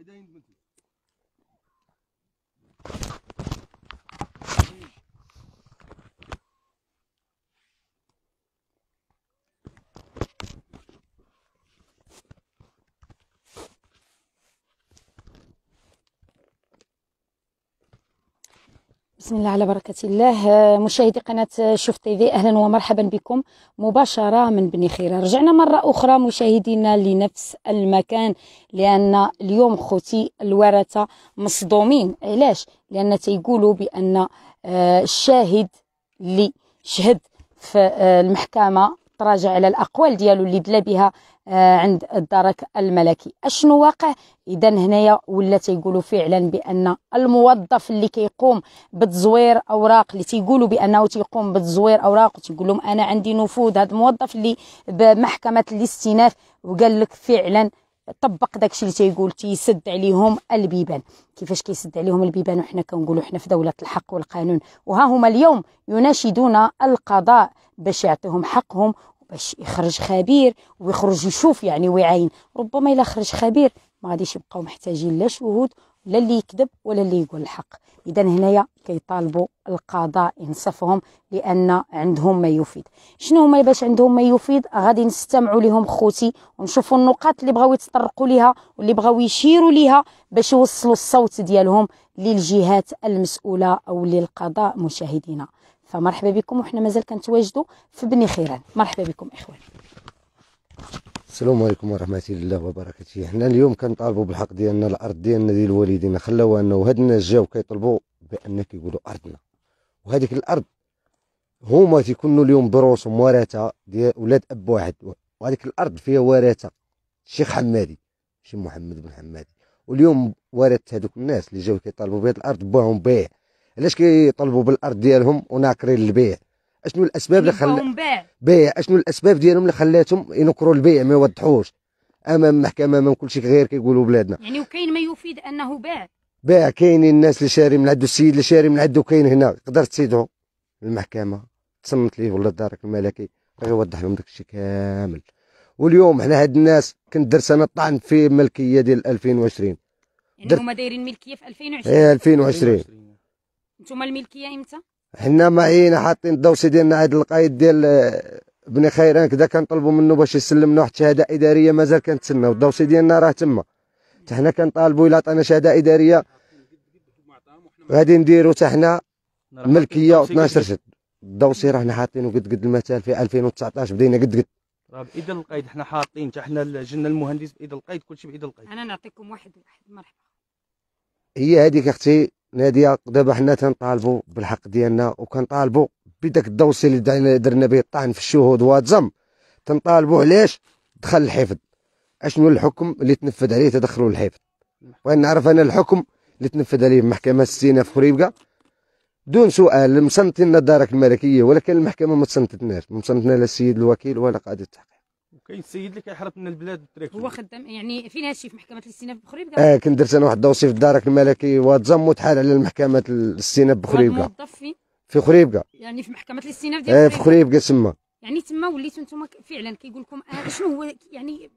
Haydi yayın mıdır? بسم الله على بركة الله آه، مشاهدي قناة آه، شوف تي في أهلا ومرحبا بكم مباشرة من بني خيرة رجعنا مرة أخرى مشاهدينا لنفس المكان لأن اليوم خوتي الورثة مصدومين علاش لأن تيقولوا بأن آه، الشاهد اللي شهد في المحكمة تراجع على الأقوال ديالو اللي دلا بها آه، عند الدرك الملكي اشنو واقع اذا هنايا ولا تيقولوا فعلا بان الموظف اللي كيقوم بتزوير اوراق اللي تيقولوا بانه تيقوم بتزوير اوراق وتيقول لهم انا عندي نفوذ هذا الموظف اللي بمحكمه الاستئناف وقال لك فعلا طبق داكشي اللي تيقول تيسد عليهم البيبان كيفاش كيسد عليهم البيبان وحنا كنقولوا حنا في دوله الحق والقانون وها هما اليوم يناشدون القضاء باش يعطيهم حقهم باش يخرج خبير ويخرج يشوف يعني ويعاين ربما الا خرج خبير ما غاديش يبقاو محتاجين لا شهود لا اللي يكذب ولا اللي يقول الحق اذا هنايا كيطالبوا القضاء ينصفهم لان عندهم ما يفيد شنو هما باش عندهم ما يفيد غادي نستمعوا لهم خوتي ونشوفوا النقاط اللي بغاو يتطرقوا ليها واللي بغاو يشيروا ليها باش يوصلوا الصوت ديالهم للجهات المسؤوله او للقضاء مشاهدينا فمرحبا بكم وحنا مازال كنتواجدوا في بني خيران مرحبا بكم اخوان السلام عليكم ورحمه الله وبركاته حنا اليوم كنطالبوا بالحق ديالنا الارض ديالنا ديال والدينا خلاوها انه هاد الناس جاو كيطلبوا بان كيقولوا ارضنا وهذيك الارض هما تيكونوا اليوم بروسهم ورثه ديال اولاد اب واحد وهذيك الارض فيها ورثه الشيخ حمادي شي محمد بن حمادي واليوم ورثت هذوك الناس اللي جاو كيطالبوا بهذ الارض باعهم بيه علاش كيطلبوا بالارض ديالهم وناكرين البيع اشنو الاسباب اللي خلات بيع اشنو الاسباب ديالهم اللي خلاتهم ينكروا البيع ما يوضحوش امام المحكمه امام كلشي غير كيقولوا بلادنا يعني وكاين ما يفيد انه باع باع كاين الناس اللي شاري من عنده السيد اللي شاري من عنده كاين هنا تقدر تسيدو المحكمه تصمت ليه ولا الدارك الملكي يوضح لهم داك الشيء كامل واليوم حنا هاد الناس كنت درت انا طعن في الملكيه ديال 2020 يعني هما دايرين ملكيه في 2020 ايه 2020 نتوما الملكيه امتى حنا معينا حاطين الدوسي ديالنا عاد القايد ديال آه، بني خيران كذا كنطلبوا منه باش يسلمنا واحد الشهاده اداريه مازال كنتسناو الدوسي ديالنا راه تما حتى حنا كنطالبوا الا عطانا شهاده اداريه غادي نديروا حتى حنا الملكيه و12 جد الدوسي راه حنا حاطينه قد قد المثال في 2019 بدينا قد قد راه بايد القايد حنا حاطين حتى حنا الجنه المهندس بايد القايد كلشي بايد القايد انا نعطيكم واحد واحد مرحبا هي هذيك اختي ناديه دابا حنا تنطالبوا بالحق ديالنا وكنطالبوا بداك الدوسي اللي درنا به الطعن في الشهود واتزم تنطالبوا علاش دخل الحفظ اشنو الحكم اللي تنفذ عليه تدخلوا الحفظ وان نعرف انا الحكم اللي تنفذ عليه محكمه السينا في خريبكه دون سؤال مصنتنا الدارك الدرك الملكيه ولكن المحكمه ما تصنتناش ما تصنتنا لا السيد الوكيل ولا قاضي التحقيق كاين السيد اللي كيحرق لنا البلاد بالتراكتور هو خدام يعني فين هادشي في محكمه الاستئناف بخري اه كنت درت انا واحد الدوسي في الدرك الملكي وتزم وتحال على المحكمه الاستئناف بخري موظف فين في خريبكه يعني في محكمه الاستئناف ديال اه في خريبكه تما يعني تما وليتوا انتم فعلا كيقول لكم آه شنو هو يعني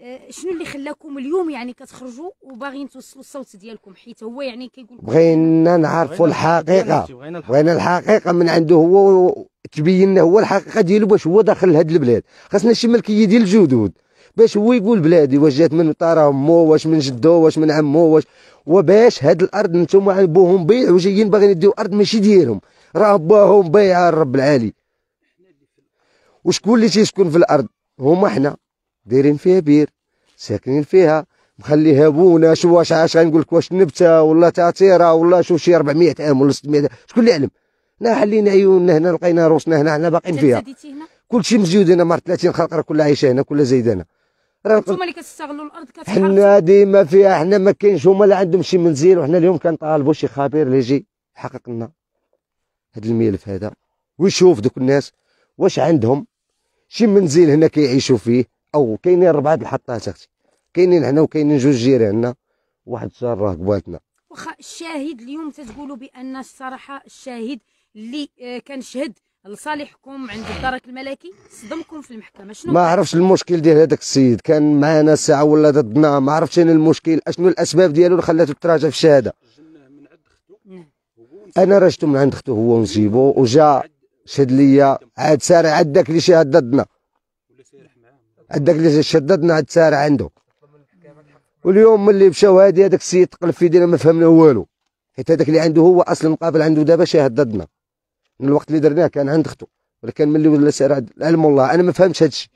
آه، شنو اللي خلاكم اليوم يعني كتخرجوا وباغيين توصلوا الصوت ديالكم حيت هو يعني كيقول بغينا نعرفوا الحقيقه بغينا الحقيقه من عنده هو تبين هو الحقيقه ديالو باش هو داخل لهاد البلاد خاصنا شي ملكيه ديال الجدود باش هو يقول بلادي واش جات من طار امو واش من جدو واش من عمو واش وباش هاد الارض نتوما بوهم بيع وجايين باغيين يديو ارض ماشي ديالهم راه باهم بيع الرب العالي وشكون اللي تيسكن في الارض هما حنا دايرين فيها بير ساكنين فيها مخليها بونا شو واش عاش غنقول لك واش نبته ولا تاتيره ولا شو شي 400 عام ولا 600 شكون اللي علم؟ حنا حلينا عيوننا أيوة، هنا لقينا روسنا هنا حنا باقيين فيها كل شيء مزيود هنا مار 30 خلق راه كلها عايشه هنا كلها زايده هنا اللي كتستغلوا الارض كتحرقوا حنا ديما فيها حنا ما كاينش هما اللي عندهم شي منزل وحنا اليوم كنطالبوا شي خبير اللي يجي يحقق لنا هذا الملف هذا ويشوف دوك الناس واش عندهم شي منزل هنا كيعيشوا فيه او كاينين ربعه الحطات اختي كاينين هنا وكاينين جوج جيراننا واحد الشهر راه قبالتنا واخا الشاهد اليوم تتقولوا بان الصراحه الشاهد اللي آه، كان شهد لصالحكم عند الدرك الملكي صدمكم في المحكمه شنو ما عرفتش المشكل ديال هذاك السيد كان معنا ساعه ولا ضدنا ما عرفتش انا المشكل اشنو الاسباب ديالو اللي خلاته تراجع في الشهاده انا رجته من عند اخته هو ونجيبو وجا شهد ليا عاد سارع عاد داك اللي شهد ضدنا هذاك اللي شددنا هاد السارع عنده واليوم ملي مشاو هادي هذاك السيد تقلب في يدينا ما فهمنا والو حيت هذاك اللي عنده هو اصلا مقابل عنده دابا شاهد من الوقت اللي درناه كان عند اخته ولكن ملي ولا سارع علم الله انا ما فهمتش هذا الشيء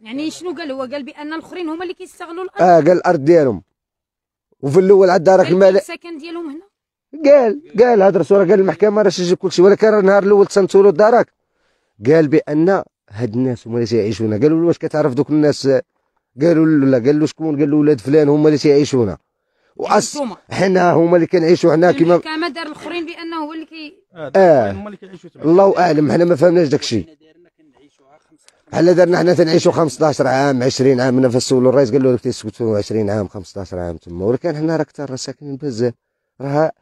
يعني شنو قال هو قال بان الاخرين هما اللي كيستغلوا الارض اه قال الارض ديالهم وفي الاول عاد دارك المال السكن ديالهم هنا قال قال هاد الرسول قال المحكمه راه شجي كل شيء ولكن راه النهار الاول تسنتوا له دارك قال بان هاد الناس هما اللي تيعيشونا قالوا له واش كتعرف دوك الناس قالوا له لا قال له شكون قال له ولاد فلان هما اللي تيعيشونا واص حنا هما اللي كنعيشوا حنا كما كما دار الاخرين بانه هو اللي كي اه هما اللي كيعيشوا الله اعلم حنا ما فهمناش داك الشيء بحال درنا حنا تنعيشوا 15 عام 20 عام من فسولوا الرئيس قال له تسكتوا 20 عام 15 عام تما ولكن حنا راه كثر ساكنين بزاف راه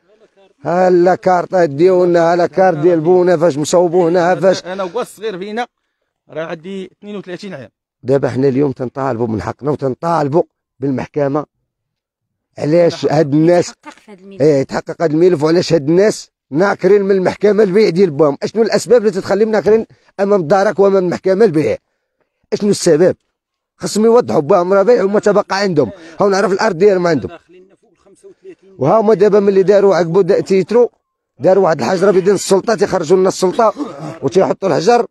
ها لا كارطه ديالنا لا كارت ديال بونا فاش هنا فاش انا هو الصغير فينا راه عندي 32 عام دابا حنا اليوم تنطالبوا من حقنا وتنطالبوا بالمحكمه علاش هاد الناس ايه تحقق هاد الملف وعلاش هاد الناس ناكرين من المحكمه البيع ديال باهم اشنو الاسباب اللي تتخليهم ناكرين امام دارك وامام المحكمه البيع اشنو السبب خصهم يوضحوا باهم راه بيع وما تبقى عندهم هاو نعرف الارض ديالهم عندهم وها هما دابا ملي داروا عقبوا تيترو داروا واحد الحجره بيدين السلطه تيخرجوا لنا السلطه وتيحطوا الحجر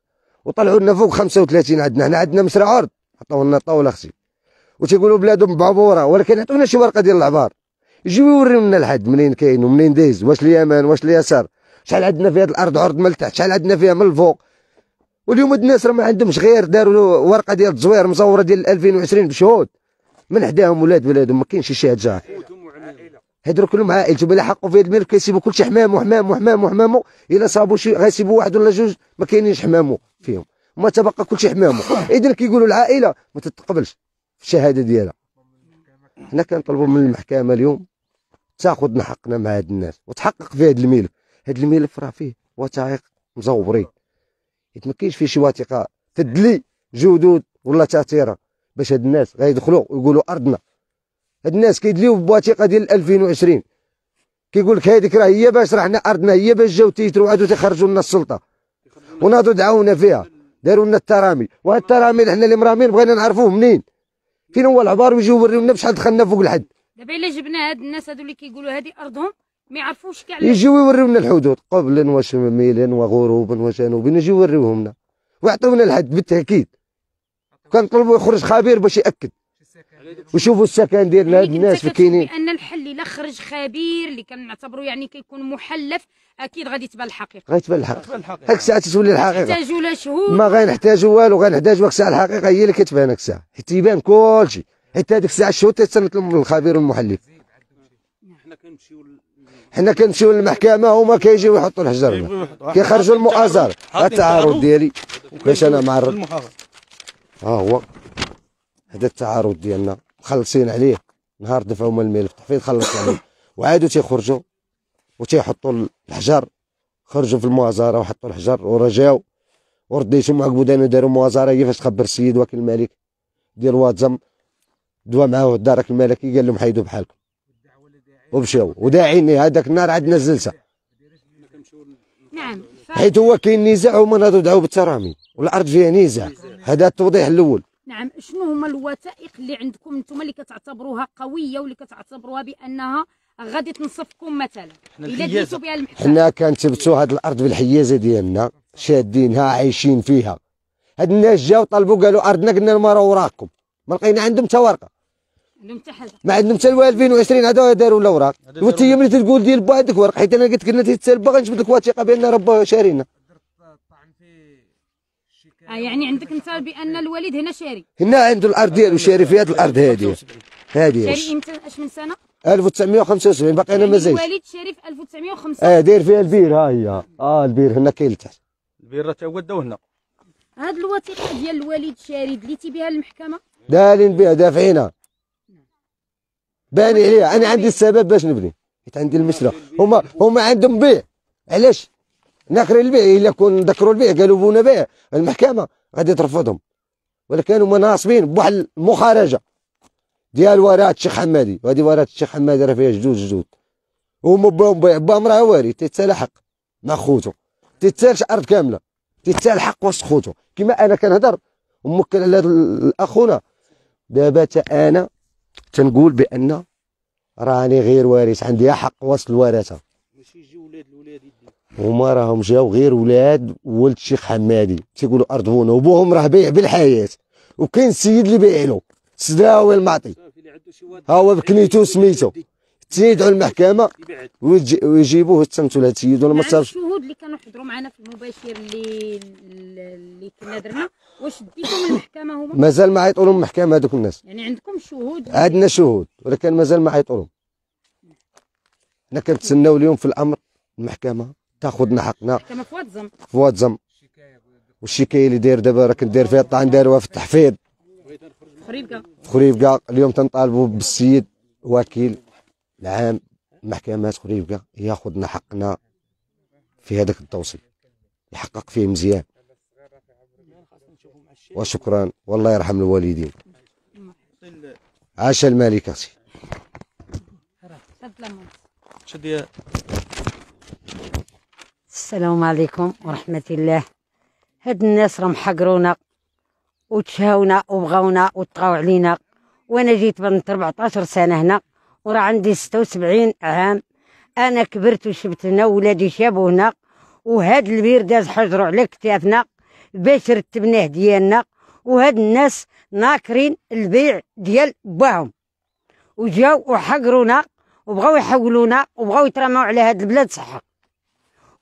وطلعوا لنا فوق 35 عندنا هنا عندنا مسرع عرض عطاو لنا طاوله اختي وتيقولوا بلادهم بعبوره ولكن عطونا شي ورقه ديال العبار يجيو يوريو لنا الحد منين كاين ومنين دايز واش اليمن واش اليسار شحال عندنا في هذه الارض عرض من التحت شحال عندنا فيها من الفوق واليوم الناس راه ما عندهمش غير داروا ورقه ديال التزوير مزوره ديال 2020 بشهود من حداهم ولاد بلادهم ما كاينش شي شهاده هيدرو كلهم عائل جابوا لها في هاد الملك كيسيبوا كلشي حمامو حمامو حمامو حمامو الا صابوا شي غيسيبوا واحد ولا جوج ما كاينينش حمامو فيهم ما تبقى كلشي حمامو اذا كيقولوا العائله ما تتقبلش في الشهاده ديالها حنا كنطلبوا من المحكمه اليوم تاخذنا حقنا مع هاد الناس وتحقق في هاد الملف هاد الملف راه فيه وثائق مزورين حيت ما كاينش فيه شي وثيقه تدلي جدود ولا تاثيره باش هاد الناس غيدخلوا ويقولوا ارضنا هاد الناس كيدليو بوثيقه ديال 2020 كيقول لك هذيك راه هي باش راه حنا ارضنا هي باش جاو تيترو عادوا تيخرجوا لنا السلطه وناضوا دعاونا فيها داروا لنا الترامي وهاد الترامي اللي حنا اللي مرامين بغينا نعرفوه منين فين هو العبار ويجيو يوريو لنا بشحال دخلنا فوق الحد دابا الا جبنا هاد الناس هادو اللي كيقولوا هذه ارضهم ما يعرفوش كاع يجيو يوريو لنا الحدود قبلا وشميلا وغروبا وجنوبا يجيو يوريوهم لنا ويعطيونا الحد بالتاكيد كنطلبوا يخرج خبير باش ياكد وشوفوا السكن ديال هاد الناس فكينين بان الحل الا خرج خبير اللي كنعتبروا يعني كيكون محلف اكيد غادي تبان الحقيقه غادي تبان الحقيقه هاك الساعه تولي الحقيقه نحتاجوا لا شهود ما غنحتاجوا والو غنحتاجوا هاك الساعه الحقيقه هي اللي كتبان هاك الساعه حيت يبان كلشي حيت هذيك الساعه الشهود تتصنت لهم الخبير والمحلف حنا كنمشيو حنا كنمشيو للمحكمه هما كيجيو يحطوا الحجر كيخرجوا المؤازر التعارض ديالي باش انا معرض ها هو هذا التعارض ديالنا مخلصين عليه نهار دفعوا من الملف التحفيظ خلص عليه يعني. وعادوا تيخرجوا وتيحطوا الحجر خرجوا في الموازره وحطوا الحجر ورجعوا ورديتهم بودانو داروا موازره هي فاش تخبر السيد وكيل الملك ديال واتزم دوا معاه الدرك الملكي قال لهم حيدوا بحالكم ومشاو وداعيني هذاك النهار عندنا الزلزه نعم حيت هو كاين نزاع وما نادوا دعوا بالترامي والارض فيها نزاع هذا التوضيح الاول نعم شنو هما الوثائق اللي عندكم نتوما اللي كتعتبروها قويه واللي كتعتبروها بانها غادي تنصفكم مثلا الا درتوا بها المحكمه حنا كنثبتوا هذه الارض بالحيازه ديالنا شادينها عايشين فيها هاد الناس جاو طلبوا قالوا ارضنا قلنا لهم راه وراكم ما لقينا عندهم حتى ورقه عندهم حاجه ما عندهم حتى 2020 هذا داروا الاوراق وانت هي ملي تقول ديال با عندك ورق حيت انا قلت لك انت تسال باغي نجبد لك وثيقه بان ربا شارينا آه يعني عندك انت بان الوالد هنا شاري هنا عنده الارض ديالو شاري في هذه الارض هذه هذه شاري امتى اش من سنه 1975 باقي انا مازال يعني الوالد شاري في 1950 اه داير فيها البير ها هي اه البير هنا كاين لتحت البير راه تا هو داو هنا هاد الوثيقه ديال الوالد شاري دليتي بها للمحكمه دالين بها دافعينها نعم. باني عليها انا عندي السبب باش نبني حيت عندي المشرى هما هما عندهم بيع علاش ناقر البيع الا كون ذكروا البيع قالوا بونا بيع المحكمه غادي ترفضهم ولكن هما ناصبين بواحد المخارجه ديال وراء الشيخ حمادي وهذه وراء الشيخ حمادي راه فيها جدود جدود هما باهم باهم راه واري حق مع خوتو تيتسالش ارض كامله تيتسال حق وسط خوتو كما انا كنهضر وموكل على الاخونا دابا انا تنقول بان راني غير وارث عندي حق وسط الورثه هما راهم جاو غير ولاد ولد الشيخ حمادي تيقولوا ارضونا وبوهم راه بيع بالحياه وكاين السيد اللي بيع له سداوي المعطي ها هو بكنيتو سميتو تيدعوا المحكمه ويجيبوه يتسمتوا لهذا السيد ولا ما يعني تعرفش الشهود اللي كانوا حضروا معنا في المباشر اللي اللي كنا درنا واش ديتهم المحكمه هما مازال ما عيطوا لهم المحكمه هذوك الناس يعني عندكم شهود عندنا شهود ولكن مازال ما عيطوا لهم حنا كنتسناو اليوم في الامر المحكمه تاخذنا حقنا كما في واتزم زم والشكايه اللي داير دابا راه كندير فيها الطعن داروها في التحفيظ خريبكا خريبكا اليوم تنطالبوا بالسيد وكيل العام محكمه خريبكا ياخذنا حقنا في هذاك التوصيل يحقق فيه مزيان وشكرا والله يرحم الوالدين عاش الملك اختي شد السلام عليكم ورحمة الله هاد الناس راهم حقرونا وتشهاونا وبغاونا وطغاو علينا وانا جيت بنت 14 سنة هنا وراه عندي 76 عام انا كبرت وشبت هنا وولادي شابوا هنا وهاد البير داز حجروا على كتافنا باش رتبناه ديالنا وهاد الناس ناكرين البيع ديال باهم وجاو وحقرونا وبغاو يحولونا وبغاو يترموا على هاد البلاد صحه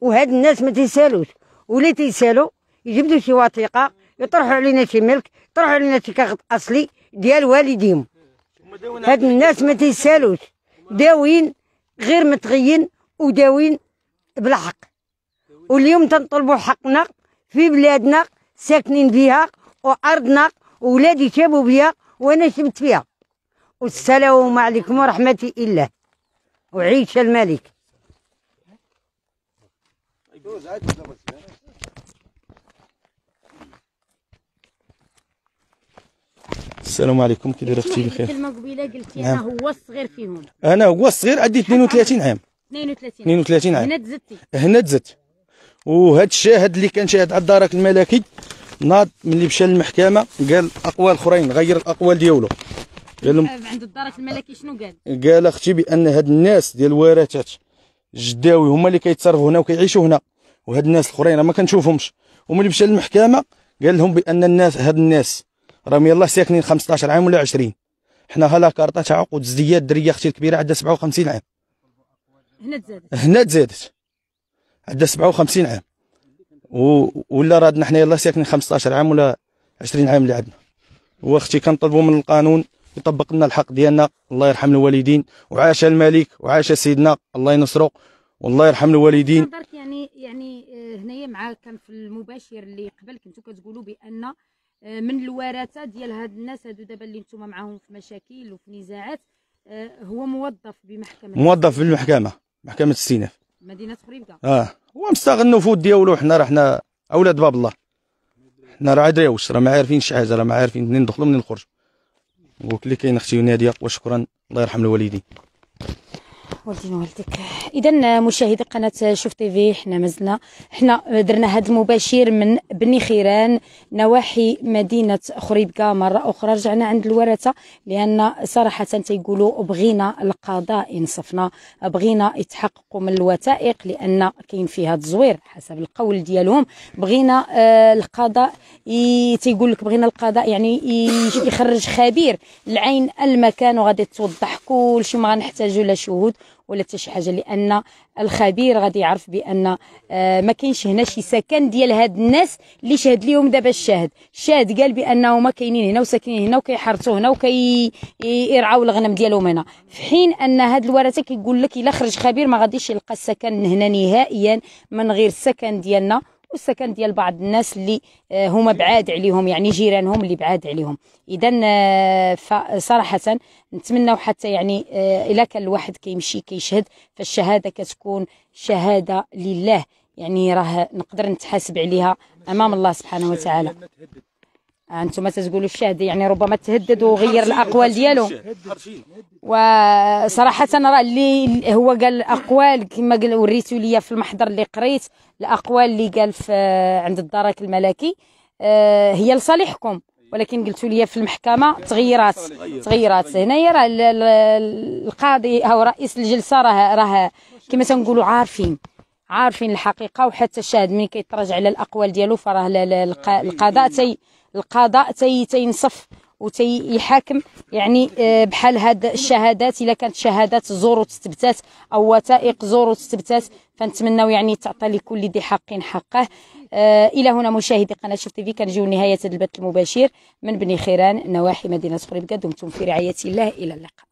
وهاد الناس ما تيسالوش ولا تيسالو يجبدوا شي وثيقه يطرحوا علينا شي ملك يطرحوا علينا شي كغط اصلي ديال والديهم هاد الناس ما تيسالوش داوين غير متغين وداوين بالحق واليوم تنطلبوا حقنا في بلادنا ساكنين فيها وارضنا وولادي شابوا بيا وانا شبت فيها والسلام عليكم ورحمه الله وعيش الملك السلام عليكم كي داير اختي بخير كلمه قبيله قلتي نعم. انا هو الصغير فيهم انا هو الصغير عندي 32 عام 32 32 عام هنا تزدتي هنا تزدت وهذا الشاهد اللي كان شاهد على الدارك الملكي ناض ملي مشى للمحكمه قال اقوال اخرين غير الاقوال ديالو قال لهم آه، عند الدارك الملكي شنو قال؟ قال اختي بان هاد الناس ديال الوراثات جداوي هما اللي كيتصرفوا هنا وكيعيشوا هنا وهاد الناس الاخرين ما كنشوفهمش وملي مشى للمحكمه قال لهم بان الناس هاد الناس راهم يلاه ساكنين 15 عام ولا 20 حنا هلا كارطه عقود الزياد الدريه اختي الكبيره عندها 57 عام هنا تزادت هنا تزادت عندها 57 عام و... ولا رادنا حنا يلاه ساكنين 15 عام ولا 20 عام اللي عندنا واختي كنطلبوا من القانون يطبق لنا الحق ديالنا الله يرحم الوالدين وعاش الملك وعاش سيدنا الله ينصرو والله يرحم الوالدين حضرت يعني يعني آه، هنايا مع كان في المباشر اللي قبل كنتو كتقولوا بان آه، من الورثه ديال هاد الناس هادو دابا اللي نتوما معاهم في مشاكل وفي نزاعات آه، هو موظف بمحكمه موظف بالمحكمه محكمه استئناف مدينه خريبكه اه هو مستغل النفوذ ديالو حنا راه حنا اولاد باب الله حنا راه عدراوش راه ما عارفين شي حاجه راه ما عارفين منين ندخلوا منين نخرجوا نقول لك كاين اختي ناديه وشكرا الله يرحم الوالدين والدينا والديك اذا مشاهدي قناه شوف تي في حنا مازلنا حنا درنا هذا المباشر من بني خيران نواحي مدينه خريبكه مره اخرى رجعنا عند الورثه لان صراحه تيقولوا بغينا القضاء ينصفنا بغينا يتحققوا من الوثائق لان كاين فيها تزوير حسب القول ديالهم بغينا آه، القضاء تيقول لك بغينا القضاء يعني يخرج خبير العين المكان وغادي توضح كل شيء ما غنحتاجوا لا شهود ولا حتى شي حاجه لان الخبير غادي يعرف بان آه، ما كاينش هنا شي سكن ديال هاد الناس اللي شهد ليهم دابا الشاهد الشاهد قال بانهم ما كاينين هنا وساكنين هنا وكيحرثوا هنا وكيرعاو الغنم ديالهم هنا في حين ان هاد الورثه كيقول لك الا خرج خبير ما غاديش يلقى السكن هنا نهائيا من غير السكن ديالنا والسكن ديال بعض الناس اللي آه، هما بعاد عليهم يعني جيرانهم اللي بعاد عليهم اذا آه، فصراحه نتمنوا حتى يعني آه، الا كان الواحد كيمشي كيشهد فالشهاده كتكون شهاده لله يعني راه نقدر نتحاسب عليها امام الله سبحانه وتعالى انتم تقولوا الشهد يعني ربما تهدد وغير الاقوال ديالو وصراحه راه اللي هو قال الاقوال كما وريتو لي في المحضر اللي قريت الاقوال اللي قال في آه، عند الدرك الملكي آه، هي لصالحكم ولكن قلتوا لي في المحكمه تغيرات تغيرات هنايا راه القاضي او رئيس الجلسه راه راه كما تنقولوا عارفين عارفين الحقيقه وحتى الشاهد من كيتراجع على الاقوال ديالو فراه القضاء تي القضاء تي تينصف وتيحاكم يعني آه، بحال هاد الشهادات الا كانت شهادات زور وتثبتات او وثائق زور وتثبتات فنتمناو يعني تعطى لكل ذي حق حقه آه الى هنا مشاهدي قناه شوف تيفي كنجيو لنهايه البث المباشر من بني خيران نواحي مدينه خريبكه دمتم في رعايه الله الى اللقاء